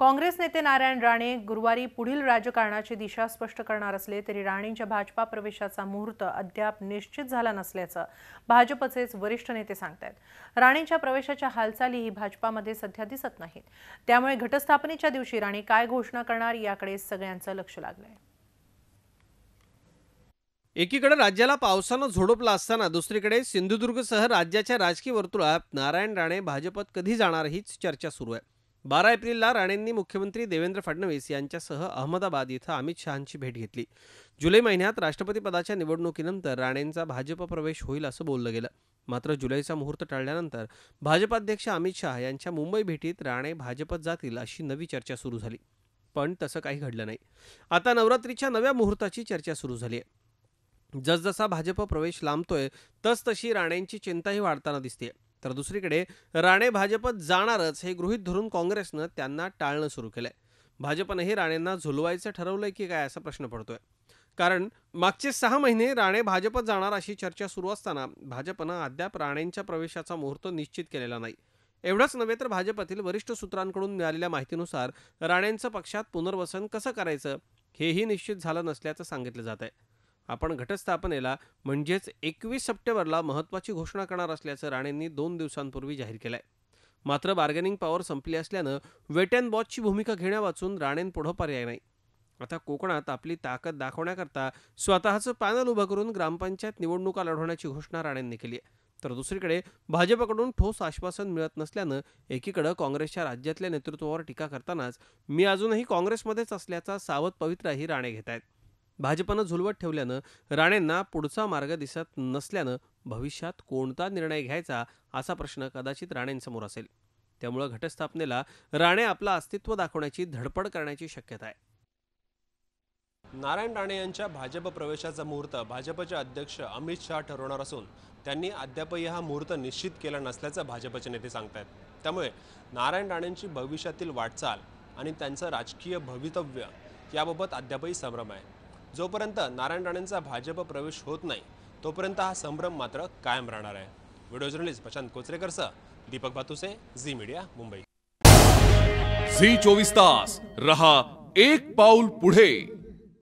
काँग्रेस नेते नारायण राणे गुरुवारी पुढील राजकारणाची दिशा स्पष्ट करणार असले तरी राणेंच्या भाजपा प्रवेशाचा मुहूर्त अद्याप निश्चित झाला नसल्याचं भाजपचेच वरिष्ठ नेते सांगतायत राणेंच्या प्रवेशाच्या हालचालीही भाजपामध्ये सध्या दिसत नाहीत त्यामुळे घटस्थापनेच्या दिवशी राणे काय घोषणा करणार याकडे सगळ्यांचं लक्ष लागलंय एकीकडे राज्याला पावसानं झोडपला असताना दुसरीकडे सिंधुदुर्गसह राज्याच्या राजकीय वर्तुळात नारायण राणे भाजपत कधी जाणार हीच चर्चा सुरू आहे बारा एप्रिलला राणेंनी मुख्यमंत्री देवेंद्र फडणवीस यांच्यासह अहमदाबाद इथं अमित शहांची भेट घेतली जुलै महिन्यात राष्ट्रपती पदाच्या निवडणुकीनंतर राणेंचा भाजप प्रवेश होईल असं बोललं गेलं मात्र जुलैचा मुहूर्त टळल्यानंतर भाजपाध्यक्ष अमित शहा यांच्या मुंबई भेटीत राणे भाजपत जातील अशी नवी चर्चा सुरू झाली पण तसं काही घडलं नाही आता नवरात्रीच्या नव्या मुहूर्ताची चर्चा सुरू झाली आहे जसजसा भाजप प्रवेश लांबतोय तसतशी राणेंची चिंताही वाढताना दिसते तर दुसरीकडे राणे भाजपत जाणारच हे गृहीत धरून काँग्रेसनं त्यांना टाळणं सुरू केलंय भाजपनंही राणेंना झुलवायचं ठरवलंय की काय असा प्रश्न पडतोय कारण मागचे सहा महिने राणे भाजपत जाणार अशी चर्चा सुरू असताना भाजपनं अद्याप राणेंच्या प्रवेशाचा मुहूर्त निश्चित केलेला नाही एवढंच नव्हे तर भाजपातील वरिष्ठ सूत्रांकडून मिळालेल्या माहितीनुसार राणेंचं पक्षात पुनर्वसन कसं करायचं हेही निश्चित झालं नसल्याचं सांगितलं जात आहे आपण घटस्थापनेला म्हणजेच एकवीस सप्टेंबरला महत्त्वाची घोषणा करणार असल्याचं राणेंनी दोन दिवसांपूर्वी जाहीर केलं मात्र बार्गेनिंग पॉवर संपली असल्यानं वेट अँड वॉचची भूमिका घेण्यावाचून राणेंपुढं पर्याय नाही आता कोकणात आपली ताकद दाखवण्याकरता स्वतःचं पॅनल उभं करून ग्रामपंचायत निवडणुका लढवण्याची घोषणा राणेंनी केली आहे तर दुसरीकडे भाजपकडून ठोस आश्वासन मिळत नसल्यानं एकीकडं काँग्रेसच्या राज्यातल्या नेतृत्वावर टीका करतानाच मी अजूनही काँग्रेसमध्येच असल्याचा सावध पवित्राही राणे घेत आहेत भाजपनं झुलवत ठेवल्यानं राणेंना पुढचा मार्ग दिसत नसल्यानं भविष्यात कोणता निर्णय घ्यायचा असा प्रश्न कदाचित राणेंसमोर असेल त्यामुळं घटस्थापनेला राणे आपलं अस्तित्व दाखवण्याची धडपड करण्याची शक्यता आहे नारायण राणे यांच्या भाजप प्रवेशाचा मुहूर्त भाजपचे अध्यक्ष अमित शहा ठरवणार असून त्यांनी अद्यापही हा मुहूर्त निश्चित केला नसल्याचं भाजपचे नेते आहेत त्यामुळे नारायण राणेंची भविष्यातील वाटचाल आणि त्यांचं राजकीय भवितव्य याबाबत अद्यापही संभ्रम आहे जोपर्यंत नारायण राणेंचा भाजप प्रवेश होत नाही तोपर्यंत हा संभ्रम मात्र कायम राहणार आहे व्हिडिओ जर्नलिस्ट प्रशांत कोचरेकरसह Deepak Bhatuse Zee media Mumbai Zee चोवीस तास रहा एक पाऊल पुढे